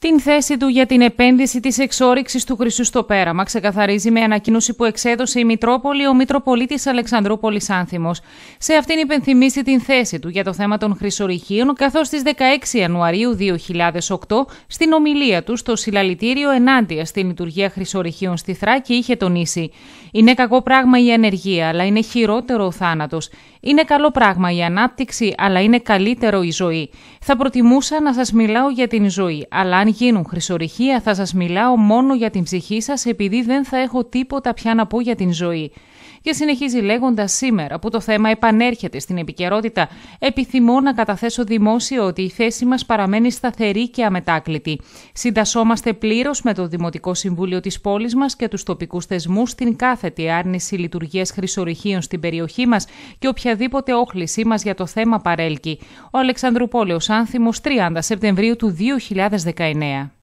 Την θέση του για την επένδυση της εξόριξης του χρυσού στο πέραμα ξεκαθαρίζει με ανακοίνωση που εξέδωσε η Μητρόπολη ο Μητροπολίτης Αλεξανδρούπολης Άνθιμος. Σε αυτήν υπενθυμίσει την θέση του για το θέμα των χρυσορυχείων, καθώς στις 16 Ιανουαρίου 2008, στην ομιλία του στο συλλαλητήριο ενάντια στην λειτουργία χρυσορυχείων στη Θράκη, είχε τονίσει: Είναι κακό πράγμα η ανεργία, αλλά είναι χειρότερο ο θάνατος. Είναι καλό πράγμα η ανάπτυξη, αλλά είναι καλύτερο η ζωή. Θα προτιμούσα να σας μιλάω για την ζωή, αλλά αν γίνουν χρυσορυχία θα σας μιλάω μόνο για την ψυχή σας επειδή δεν θα έχω τίποτα πια να πω για την ζωή. Και συνεχίζει λέγοντας σήμερα που το θέμα επανέρχεται στην επικαιρότητα, επιθυμώ να καταθέσω δημόσιο ότι η θέση μας παραμένει σταθερή και αμετάκλητη. Συντασσόμαστε πλήρως με το Δημοτικό Συμβούλιο της πόλης μας και τους τοπικούς θεσμούς στην κάθετη άρνηση λειτουργίας χρυσορυχίων στην περιοχή μας και οποιαδήποτε όχλησή μας για το θέμα παρέλκει. Ο Αλεξανδρουπόλεος Άνθιμος, 30 Σεπτεμβρίου του 2019. 9.